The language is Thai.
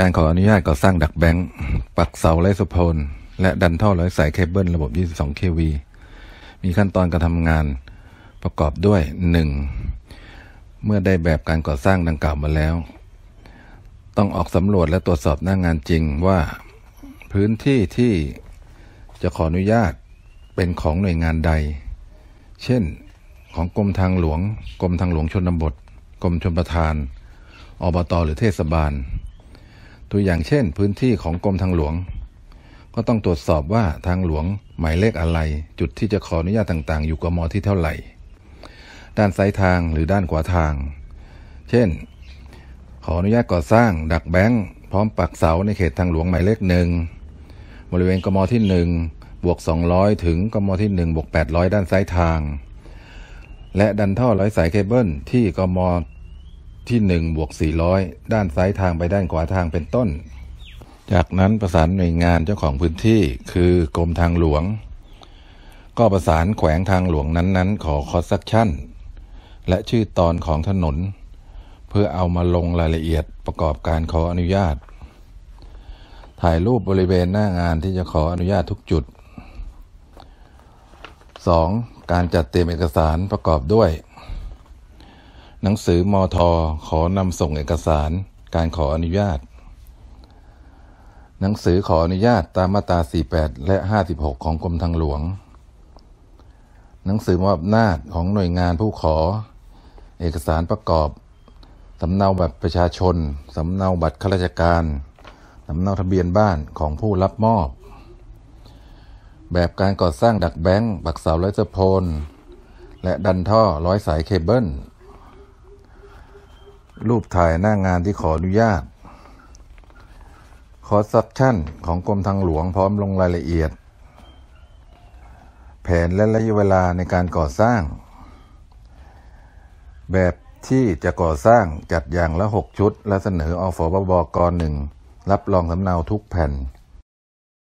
การขออนุญาตก่อสร้างดักแบงค์ปักเสาไร้สโพลและดันท่อร้อยสายเคเบิลระบบ 22 kV มีขั้นตอนการทำงานประกอบด้วย 1. เมื่อได้แบบการก่อสร้างดังกล่าวมาแล้ว ต้องออกสำรวจและตรวจสอบหน้างงานจริงว่าพื้นที่ที่จะขออนุญาตเป็นของหน่วยงานใด เช่นของกรมทางหลวง กรมทางหลวงชนบท กรมชนประทาน อบตหรือเทศบาลตัวอย่างเช่นพื้นที่ของกรมทางหลวง ก็ต้องตรวจสอบว่าทางหลวงหมายเลขอะไร จุดที่จะขออนุญาตต่างๆอยู่กมที่เท่าไหร่ด้านซ้ายทางหรือด้านขวาทาง เช่น ขออนุญาตก่อสร้าง ดักแบงค์พร้อมปักเสาในเขตทางหลวงหมายเลขหนึ่งบริเวณกมที่หนึ่งบวก200 ถึงกมที่1บวก800ด้านซ้ายทาง และดันท่อร้อยสายเคเบิลที่กมที่1บวก400 ด้านซ้ายทางไปด้านขวาทางเป็นต้น จากนั้นประสานหน่วยงานเจ้าของพื้นที่คือกรมทางหลวง ก็ประสานแขวงทางหลวงนั้นๆ ขอคอสักชั่น และชื่อตอนของถนน เพื่อเอามาลงรายละเอียดประกอบการขออนุญาต ถ่ายรูปบริเวณหน้างานที่จะขออนุญาตทุกจุด 2. การจัดเตรียมเอกสารประกอบด้วยหนังสือมอทอขอนำส่งเอกสาร การขออนุญาต หนังสือขออนุญาตตามมาตรา48 และ 56 ของกรมทางหลวง หนังสือมอบนาจของหน่วยงานผู้ขอ เอกสารประกอบสำเนาบัตรประชาชนสำเนาบัตรข้าราชการสำเนาทะเบียนบ้านของผู้รับมอบ แบบการก่อสร้างดักแบงค์บักเสาร้อยสะโพนและดันท่อร้อยสายเคเบิลรูปถ่ายหน้างานที่ขออนุญาต ขอสับชั่นของกรมทางหลวงพร้อมลงรายละเอียด แผนและระยะเวลาในการก่อสร้าง แบบที่จะก่อสร้างจัดอย่างละ6ชุด และเสนออฟอบบกรหนึ่ง รับรองสำเนาทุกแผ่น